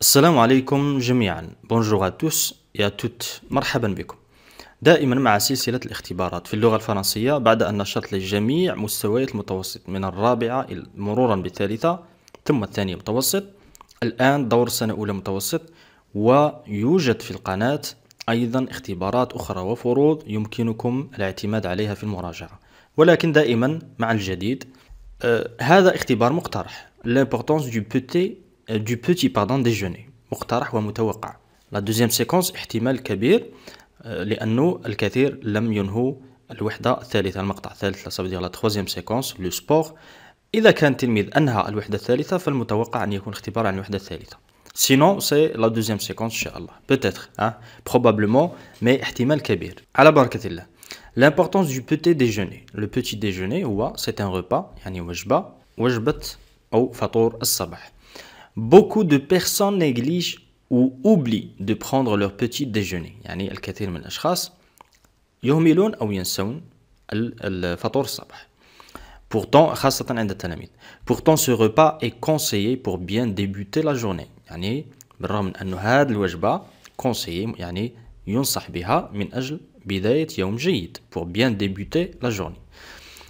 السلام عليكم جميعا بونجور توس يا توت مرحبا بكم دائما مع سلسلة الاختبارات في اللغة الفرنسية بعد أن نشرت لجميع مستويات المتوسط من الرابعة مرورا بالثالثة ثم الثانية متوسط الآن دور سنة أولى متوسط ويوجد في القناة أيضا اختبارات أخرى وفروض يمكنكم الاعتماد عليها في المراجعة ولكن دائما مع الجديد آه هذا اختبار مقترح l'importance du petit du petit pardon déjeuner مقترح ومتوقع لا دوزيام سيكونس احتمال كبير لانه الكثير لم ينهوا الوحده الثالثه المقطع الثالث سا فودير لا تخوازيام سيكونس لو سبور اذا كان تلميذ انهى الوحده الثالثه فالمتوقع ان يكون اختبار عن الوحده الثالثه Sinon, c'est la deuxième séquence, Inch'Allah. Peut-être, hein? probablement, mais ihtimal kabir. la barakatillah. L'importance du petit déjeuner. Le petit déjeuner, c'est un repas, yani wajba, wajbat ou fatour as-sabah. beaucoup de personnes négligent ou oublient de prendre leur petit déjeuner يعني الكثير من الأشخاص يهملون أو ينسون الفطور الصباح Pourtant, خاصة عند التلاميذ. Pourtant, ce repas est conseillé pour bien débuter la journée. يعني بالرغم من أن هذه الوجبة conseillée يعني ينصح بها من أجل بداية يوم جيد pour bien débuter la journée.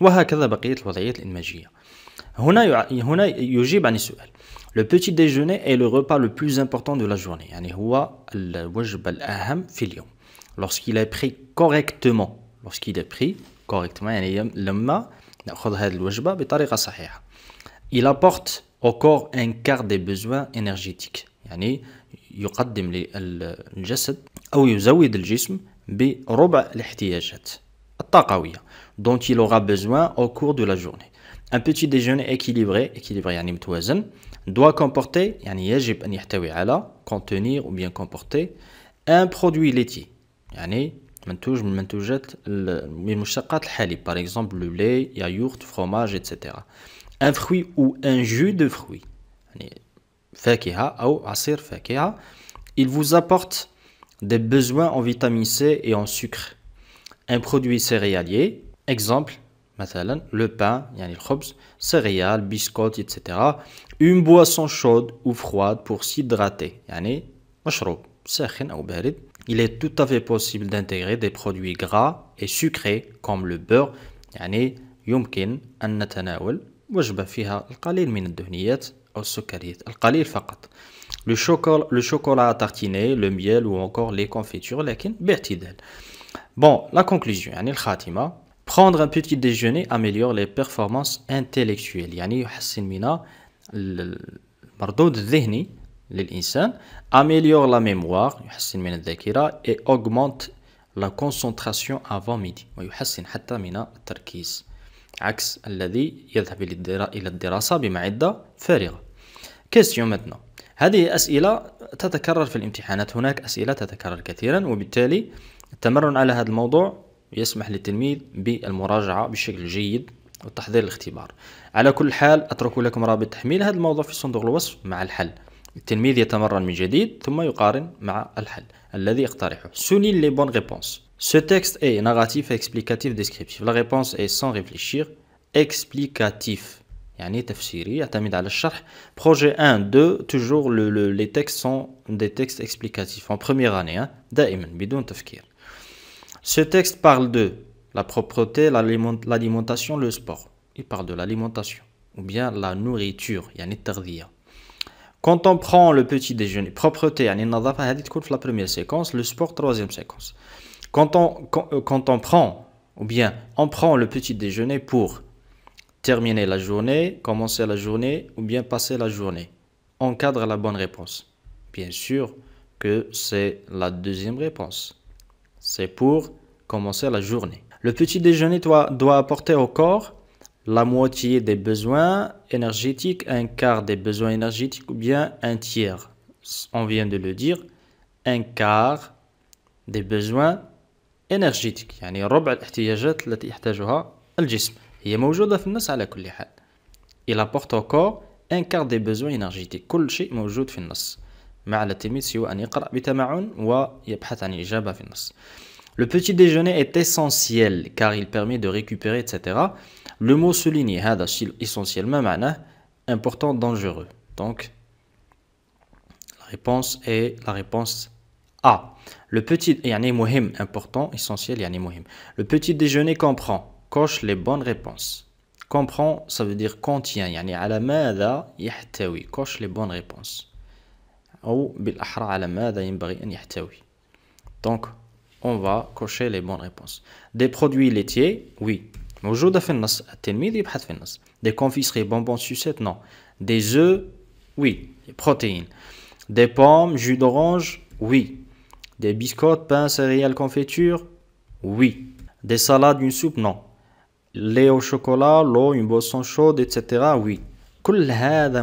وهكذا بقية الوضعيات الإنماجية هنا هنا يجيب عن السؤال لو بوتي ديجوني اي لو روبا لو بلوز امبورطون دو لا جورني يعني هو الوجبة الأهم في اليوم lorsqu'il est pris correctement lorsqu'il est pris correctement يعني لما ناخذ هذه الوجبة بطريقة صحيحة il apporte au corps un quart des besoins énergétiques يعني يقدم للجسد أو يزود الجسم بربع الاحتياجات taqawiyya dont il aura besoin au cours de la journée. Un petit déjeuner équilibré, équilibré يعني متوازن, doit comporter يعني contenir ou bien comporter un produit laitier يعني منتوج من منتوجات par exemple le lait, yaourt, fromage, etc. Un fruit ou un jus de fruit يعني عصير il vous apporte des besoins en vitamine C et en sucre un produit céréalier, exemple, matelain, le pain, yani céréales, biscottes, etc. Une boisson chaude ou froide pour s'hydrater, yani, il est tout à fait possible d'intégrer des produits gras et sucrés comme le beurre, yani, يمكن أن نتناول وجبة فيها القليل من الدهنيات أو السكريات القليل فقط le chocolat, le chocolat tartiné, le miel ou encore les confitures, لكن باعتدال. Bon, la conclusion, يعني الخاتمة prendre un petit déjeuner améliore les performances intellectuelles يعني يحسن من المردود الذهني للإنسان améliore la mémoire يحسن من الذاكرة et augmente la concentration avant midi ويحسن حتى من التركيز عكس الذي يذهب إلى الدراسة بمعدة فارغة كيستيون maintenant هذه أسئلة تتكرر في الامتحانات هناك أسئلة تتكرر كثيرا وبالتالي التمرن على هذا الموضوع يسمح للتلميذ بالمراجعة بشكل جيد وتحضير الاختبار على كل حال أترك لكم رابط تحميل هذا الموضوع في صندوق الوصف مع الحل التلميذ يتمرن من جديد ثم يقارن مع الحل الذي اقترحه سوني لي بون ريبونس Ce texte est narratif, explicatif, descriptif. La réponse est sans réfléchir, explicatif. يعني تفسيري يعتمد على الشرح بروجي 1 2 toujours le, le, les textes sont des textes explicatifs en première année hein, دائما بدون تفكير Ce texte parle de la propreté, l'alimentation, le sport. Il parle de l'alimentation ou bien la nourriture, Quand on prend le petit déjeuner, propreté, la première séquence, le sport, troisième séquence. Quand on, quand, euh, quand on prend, ou bien on prend le petit déjeuner pour terminer la journée, commencer la journée, ou bien passer la journée, on cadre la bonne réponse. Bien sûr que c'est la deuxième réponse. C'est pour commencer la journée. Le petit déjeuner doit, apporter au corps la moitié des besoins énergétiques, un quart des besoins énergétiques ou bien un tiers. On vient de le dire, un quart des besoins énergétiques. يعني ربع الاحتياجات التي يحتاجها الجسم هي في النص على كل Il apporte au corps un quart des besoins énergétiques. كل شيء موجود في النص. Le petit déjeuner est essentiel car il permet de récupérer, etc. Le mot souligné, essentiel, essentiellement important, dangereux. Donc, la réponse est la réponse A. Le petit, يعني important, essentiel, Le petit déjeuner comprend, coche les bonnes réponses. Comprend, ça veut dire contient, يعني على ماذا يحتوي, coche les bonnes réponses. Donc, on va cocher les bonnes réponses. Des produits laitiers, oui. Des confiseries, bonbons, sucettes, non. Des œufs, oui. Des protéines. Des pommes, jus d'orange, oui. Des biscottes, pains, céréales, confiture oui. Des salades, une soupe, non. Lait au chocolat, l'eau, une boisson chaude, etc. Oui. كل هذا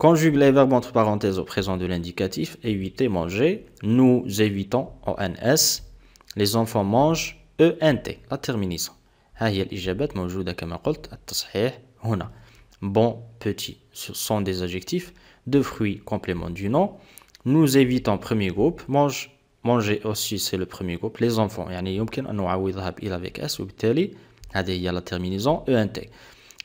Conjugue les verbes entre parenthèses au présent de l'indicatif. Éviter, manger. Nous évitons, ONS. Les enfants mangent, ENT. La terminaison. الإجابات موجودة bon petit ce sont des adjectifs de fruits complément du nom nous évitons premier groupe mange manger aussi c'est le premier groupe les enfants يعني يمكن أن avec s la terminaison ENT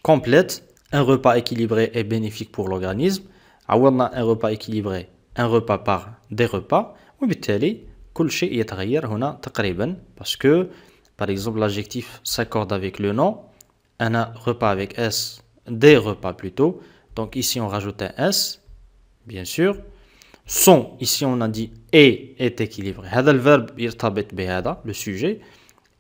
complète un repas équilibré est bénéfique pour l'organisme. un repas équilibré un repas par des repas وبالتالي كل parce que par exemple l'adjectif s'accorde avec le nom un repas avec s des repas plutôt donc ici on rajoute un s bien sûr son ici on a dit et est équilibré verbe le sujet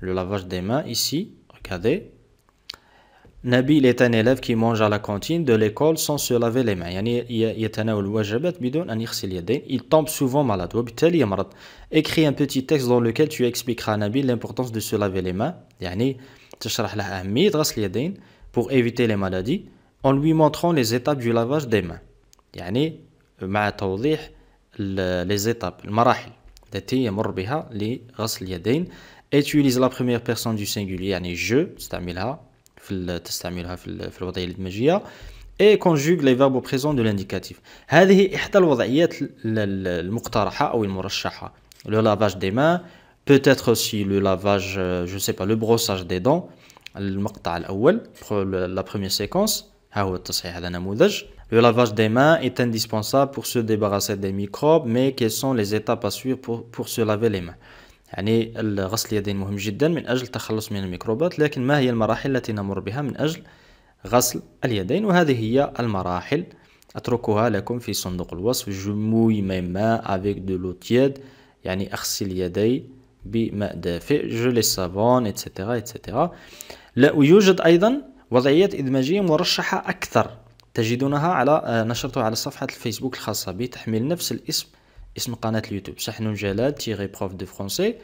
le lavage des mains ici. Regardez. Nabil est un élève qui mange à la cantine de l'école sans se laver les mains. Il tombe souvent malade. Écris un petit texte dans lequel tu expliqueras à Nabil l'importance de se laver les mains. Pour éviter les maladies, en lui montrant les étapes du lavage des mains. les étapes, les étapes. Utilise la première personne du singulier je et conjugue les verbes au présent de l'indicatif le lavage des mains peut-être aussi le lavage euh, je sais pas le brossage des dents la première séquence Le lavage des mains est indispensable pour se débarrasser des microbes, mais quelles sont les étapes à suivre pour se laver les mains يعني غسل اليدين مهم جدا من أجل التخلص من الميكروبات لكن ما هي المراحل التي نمر بها من أجل غسل اليدين وهذه هي المراحل أتركها لكم في صندوق الوصف جموي ما avec de l'eau tiède يعني أغسل يدي بماء دافئ جولي صابون etc etc لا ويوجد أيضا وضعيات إدماجية مرشحة أكثر تجدونها على آه، نشرتها على صفحة الفيسبوك الخاصة بي نفس الاسم اسم قناة اليوتيوب صحن جلال تيغي بروف دو فرونسي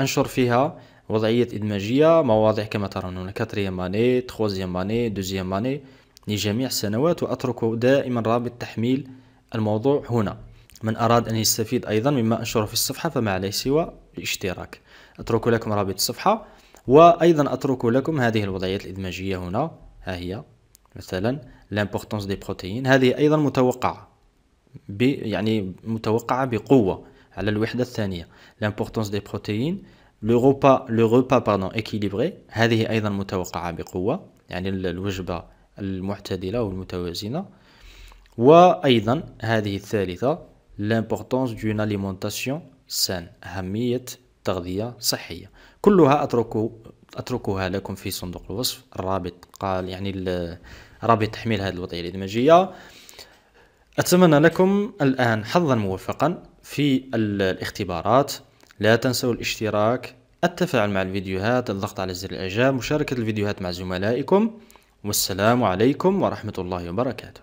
أنشر فيها وضعية إدماجية مواضيع كما ترون هنا كاتريام أني تخوازيام أني دوزيام أني لجميع السنوات وأترك دائما رابط تحميل الموضوع هنا من أراد أن يستفيد أيضا مما أنشره في الصفحة فما عليه سوى الاشتراك أترك لكم رابط الصفحة وأيضا أترك لكم هذه الوضعيات الإدماجية هنا ها هي مثلا l'importance دي بروتيين هذه أيضا متوقعة يعني متوقعة بقوة على الوحدة الثانية l'importance دي بروتيين لو روبا لو روبا باردون équilibré هذه أيضا متوقعة بقوة يعني الوجبة المعتدلة والمتوازنة وأيضا هذه الثالثة l'importance دون اليمونتاسيون سان أهمية تغذية صحية كلها أترك أتركها لكم في صندوق الوصف الرابط قال يعني رابط تحميل هذه الوضعية الإدماجية أتمنى لكم الآن حظا موفقا في الاختبارات لا تنسوا الاشتراك التفاعل مع الفيديوهات الضغط على زر الإعجاب مشاركة الفيديوهات مع زملائكم والسلام عليكم ورحمة الله وبركاته